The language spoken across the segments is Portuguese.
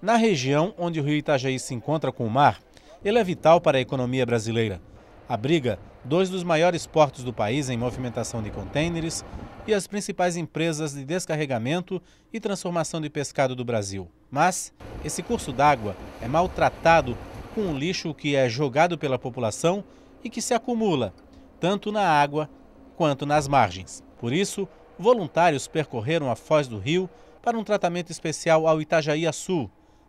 Na região onde o rio Itajaí se encontra com o mar, ele é vital para a economia brasileira. Abriga dois dos maiores portos do país em movimentação de contêineres e as principais empresas de descarregamento e transformação de pescado do Brasil. Mas esse curso d'água é maltratado com um lixo que é jogado pela população e que se acumula, tanto na água quanto nas margens. Por isso, voluntários percorreram a foz do rio para um tratamento especial ao Itajaí Sul,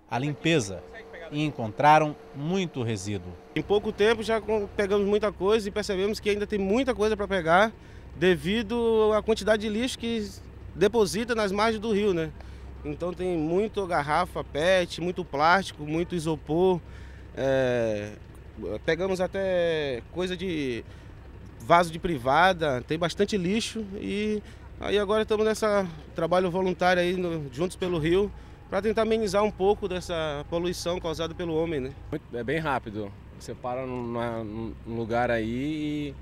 a limpeza e encontraram muito resíduo. Em pouco tempo já pegamos muita coisa e percebemos que ainda tem muita coisa para pegar devido à quantidade de lixo que deposita nas margens do rio, né? Então tem muita garrafa PET, muito plástico, muito isopor. É... Pegamos até coisa de vaso de privada, tem bastante lixo e aí agora estamos nesse trabalho voluntário aí no... juntos pelo rio para tentar amenizar um pouco dessa poluição causada pelo homem. Né? É bem rápido. Você para num lugar aí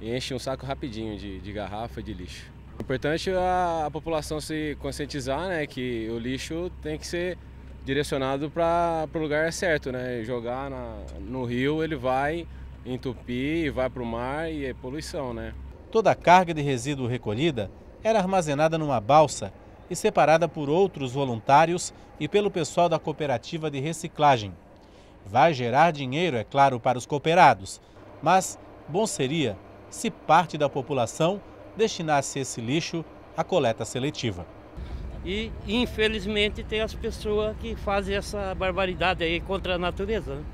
e, enche um saco rapidinho de, de garrafa e de lixo. O importante é a, a população se conscientizar né, que o lixo tem que ser direcionado para o lugar certo, né? Jogar na, no rio ele vai entupir, vai para o mar e é poluição, né? Toda a carga de resíduo recolhida era armazenada numa balsa e separada por outros voluntários e pelo pessoal da cooperativa de reciclagem. Vai gerar dinheiro, é claro, para os cooperados, mas bom seria se parte da população destinasse esse lixo à coleta seletiva. E infelizmente tem as pessoas que fazem essa barbaridade aí contra a natureza. Né?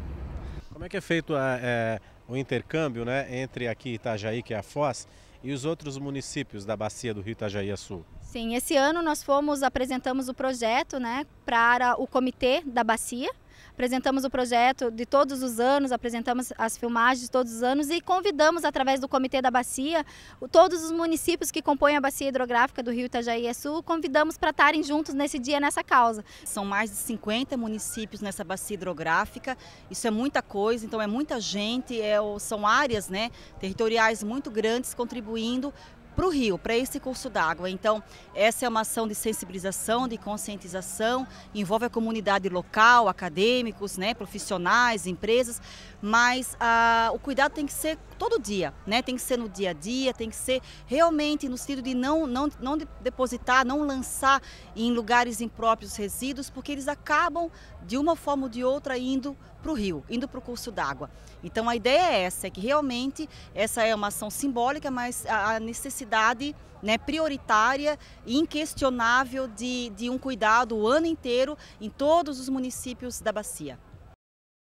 Como é que é feito é, o intercâmbio né, entre aqui Itajaí, que é a Foz, e os outros municípios da bacia do Rio Itajaí Sul? Sim, esse ano nós fomos apresentamos o projeto, né, para o comitê da bacia Apresentamos o projeto de todos os anos, apresentamos as filmagens de todos os anos e convidamos, através do Comitê da Bacia, todos os municípios que compõem a bacia hidrográfica do Rio Itajaí Sul, convidamos para estarem juntos nesse dia, nessa causa. São mais de 50 municípios nessa bacia hidrográfica, isso é muita coisa, então é muita gente, é, são áreas né, territoriais muito grandes contribuindo para o rio, para esse curso d'água. Então, essa é uma ação de sensibilização, de conscientização, envolve a comunidade local, acadêmicos, né, profissionais, empresas, mas ah, o cuidado tem que ser todo dia, né? Tem que ser no dia a dia, tem que ser realmente no sentido de não, não, não depositar, não lançar em lugares impróprios resíduos, porque eles acabam, de uma forma ou de outra, indo para o rio, indo para o curso d'água. Então a ideia é essa, é que realmente essa é uma ação simbólica, mas a necessidade né, prioritária e inquestionável de, de um cuidado o ano inteiro em todos os municípios da bacia.